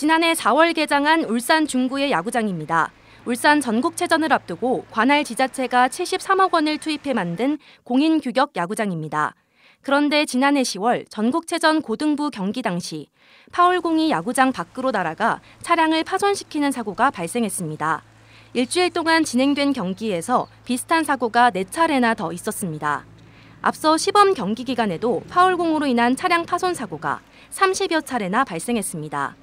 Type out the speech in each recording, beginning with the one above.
지난해 4월 개장한 울산 중구의 야구장입니다. 울산 전국체전을 앞두고 관할 지자체가 73억 원을 투입해 만든 공인규격 야구장입니다. 그런데 지난해 10월 전국체전 고등부 경기 당시 파울공이 야구장 밖으로 날아가 차량을 파손시키는 사고가 발생했습니다. 일주일 동안 진행된 경기에서 비슷한 사고가 4차례나 더 있었습니다. 앞서 시범 경기 기간에도 파울공으로 인한 차량 파손 사고가 30여 차례나 발생했습니다.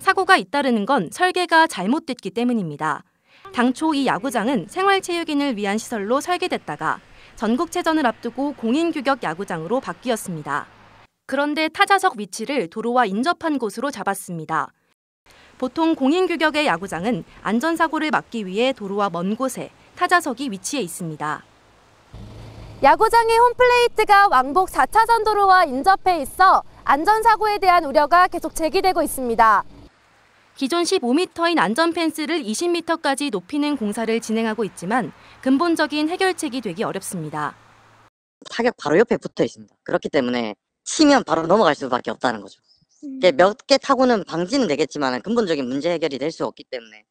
사고가 잇따르는 건 설계가 잘못됐기 때문입니다. 당초 이 야구장은 생활체육인을 위한 시설로 설계됐다가 전국체전을 앞두고 공인규격 야구장으로 바뀌었습니다. 그런데 타자석 위치를 도로와 인접한 곳으로 잡았습니다. 보통 공인규격의 야구장은 안전사고를 막기 위해 도로와 먼 곳에 타자석이 위치해 있습니다. 야구장의 홈플레이트가 왕복 4차선 도로와 인접해 있어 안전사고에 대한 우려가 계속 제기되고 있습니다. 기존 15m인 안전 펜스를 20m까지 높이는 공사를 진행하고 있지만 근본적인 해결책이 되기 어렵습니다. 타격 바로 옆에 붙어 있습니다. 그렇기 때문에 치면 바로 넘어갈 수밖에 없다는 거죠. 음. 몇개 타고는 방지는 되겠지만 근본적인 문제 해결이 될 수 없기 때문에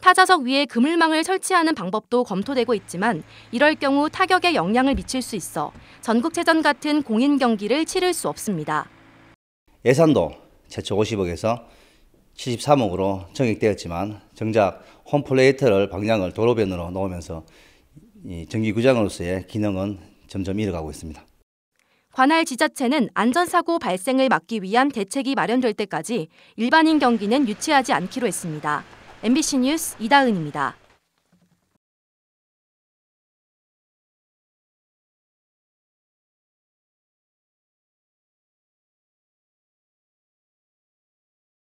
타자석 위에 그물망을 설치하는 방법도 검토되고 있지만 이럴 경우 타격에 영향을 미칠 수 있어 전국체전 같은 공인 경기를 치를 수 없습니다. 예산도 최초 50억에서 73억으로 정액되었지만 정작 홈플레이트를 방향을 도로변으로 놓으면서 전기구장으로서의 기능은 점점 잃어가고 있습니다. 관할 지자체는 안전사고 발생을 막기 위한 대책이 마련될 때까지 일반인 경기는 유치하지 않기로 했습니다. MBC 뉴스 이다은입니다.